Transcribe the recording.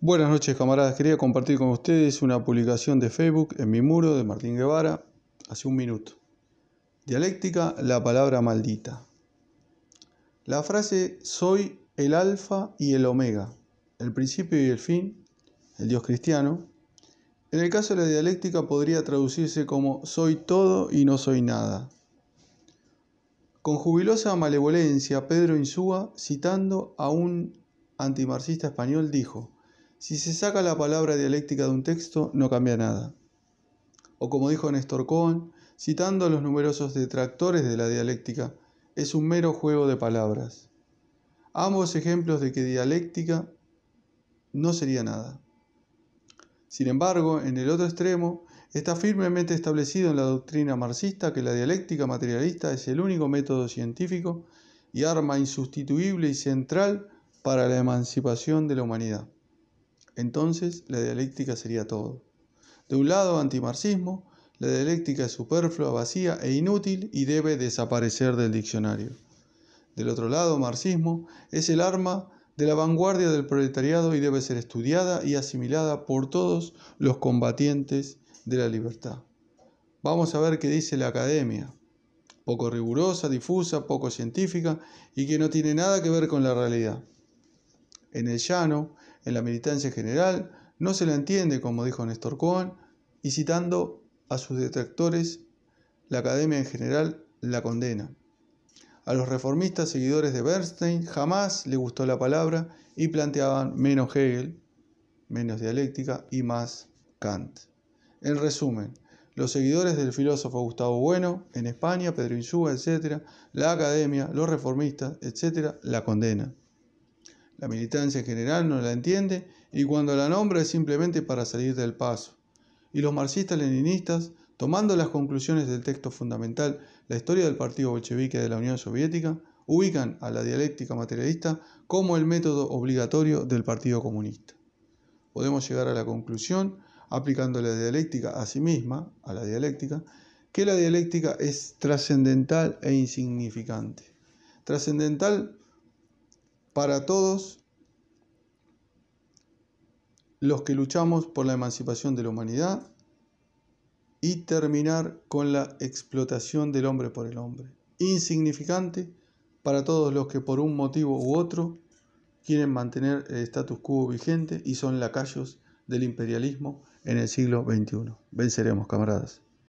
Buenas noches camaradas, quería compartir con ustedes una publicación de Facebook en mi muro de Martín Guevara hace un minuto. Dialéctica, la palabra maldita. La frase soy el alfa y el omega, el principio y el fin, el Dios cristiano, en el caso de la dialéctica podría traducirse como soy todo y no soy nada. Con jubilosa malevolencia, Pedro Insúa, citando a un antimarxista español, dijo, si se saca la palabra dialéctica de un texto, no cambia nada. O como dijo Néstor Cohen, citando a los numerosos detractores de la dialéctica, es un mero juego de palabras. Ambos ejemplos de que dialéctica no sería nada. Sin embargo, en el otro extremo, está firmemente establecido en la doctrina marxista que la dialéctica materialista es el único método científico y arma insustituible y central para la emancipación de la humanidad. Entonces la dialéctica sería todo. De un lado, antimarxismo, la dialéctica es superflua, vacía e inútil y debe desaparecer del diccionario. Del otro lado, marxismo es el arma de la vanguardia del proletariado y debe ser estudiada y asimilada por todos los combatientes de la libertad. Vamos a ver qué dice la academia, poco rigurosa, difusa, poco científica y que no tiene nada que ver con la realidad. En el llano, en la militancia general, no se la entiende, como dijo Néstor Cohen, y citando a sus detractores, la academia en general la condena. A los reformistas seguidores de Bernstein jamás le gustó la palabra y planteaban menos Hegel, menos dialéctica y más Kant. En resumen, los seguidores del filósofo Gustavo Bueno, en España, Pedro Insúa, etcétera, la academia, los reformistas, etcétera, la condenan. La militancia general no la entiende y cuando la nombra es simplemente para salir del paso. Y los marxistas-leninistas, tomando las conclusiones del texto fundamental La historia del Partido Bolchevique de la Unión Soviética, ubican a la dialéctica materialista como el método obligatorio del Partido Comunista. Podemos llegar a la conclusión, aplicando la dialéctica a sí misma, a la dialéctica, que la dialéctica es trascendental e insignificante. Trascendental para todos los que luchamos por la emancipación de la humanidad y terminar con la explotación del hombre por el hombre. Insignificante para todos los que por un motivo u otro quieren mantener el status quo vigente y son lacayos del imperialismo en el siglo XXI. Venceremos, camaradas.